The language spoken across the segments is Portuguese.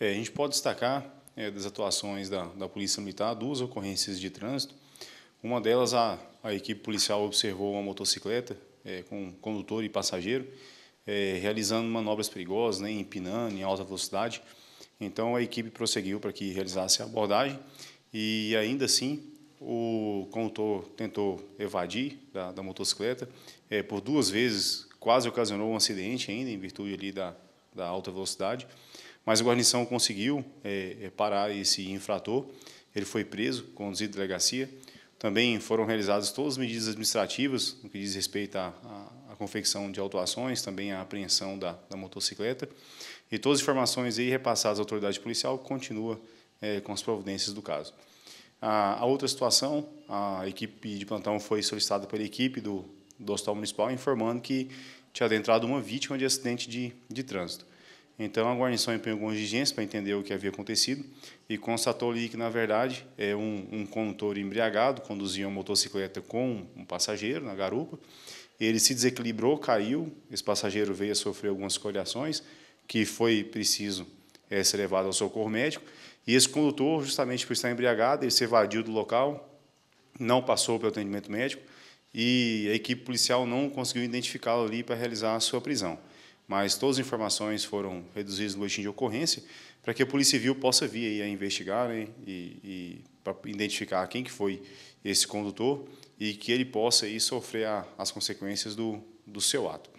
É, a gente pode destacar é, das atuações da, da Polícia Militar duas ocorrências de trânsito. Uma delas, a, a equipe policial observou uma motocicleta é, com condutor e passageiro é, realizando manobras perigosas, né, empinando em alta velocidade. Então, a equipe prosseguiu para que realizasse a abordagem e, ainda assim, o condutor tentou evadir da, da motocicleta. É, por duas vezes, quase ocasionou um acidente ainda, em virtude ali da, da alta velocidade. Mas a guarnição conseguiu é, é, parar esse infrator, ele foi preso, conduzido à delegacia. Também foram realizadas todas as medidas administrativas no que diz respeito à, à, à confecção de autuações, também à apreensão da, da, motocicleta. E todas as informações aí repassadas à autoridade policial continua é, com as providências do caso. A, a, outra situação, a equipe de plantão foi solicitada pela equipe do, do Hospital Municipal informando que tinha adentrado uma vítima de acidente de, de trânsito. Então, a guarnição empenhou algumas diligências para entender o que havia acontecido e constatou ali que, na verdade, é um, um condutor embriagado conduzia uma motocicleta com um passageiro na garupa. Ele se desequilibrou, caiu, esse passageiro veio a sofrer algumas coliações, que foi preciso é, ser levado ao socorro médico. E esse condutor, justamente por estar embriagado, ele se evadiu do local, não passou pelo atendimento médico e a equipe policial não conseguiu identificá-lo ali para realizar a sua prisão mas todas as informações foram reduzidas no boletim de ocorrência para que a Polícia Civil possa vir a investigar né, e, e para identificar quem que foi esse condutor e que ele possa aí sofrer a, as consequências do, do seu ato.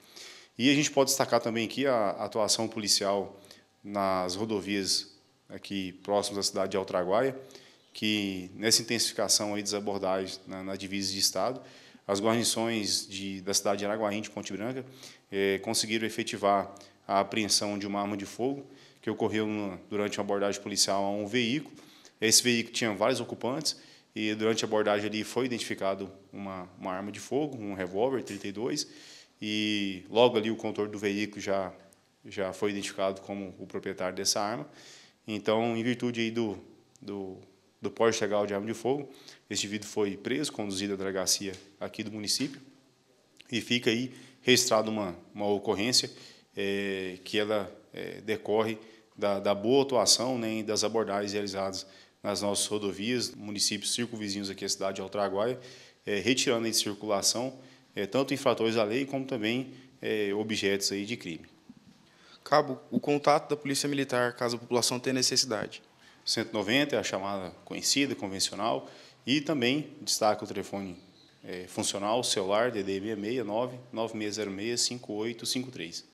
E a gente pode destacar também aqui a atuação policial nas rodovias aqui próximas à cidade de Altraguaia, que nessa intensificação aí das abordagens na, na divisa de Estado, as guarnições de, da cidade de Araguaína de Ponte Branca é, conseguiram efetivar a apreensão de uma arma de fogo que ocorreu no, durante uma abordagem policial a um veículo. Esse veículo tinha vários ocupantes e durante a abordagem ali foi identificado uma, uma arma de fogo, um revólver 32 e logo ali o contorno do veículo já já foi identificado como o proprietário dessa arma. Então, em virtude aí do, do, do porte legal de arma de fogo, esse indivíduo foi preso, conduzido à delegacia aqui do município e fica aí registrado uma, uma ocorrência é, que ela é, decorre da, da, boa atuação né, e das abordagens realizadas nas nossas rodovias, municípios circunvizinhos aqui à cidade de Altraguaia, é, retirando de circulação é, tanto infratores da lei como também é, objetos aí de crime. Cabo, o contato da Polícia Militar, caso a população tenha necessidade. 190 é a chamada conhecida, convencional, e também destaca o telefone é, funcional, celular, DDD 69 9606 5853.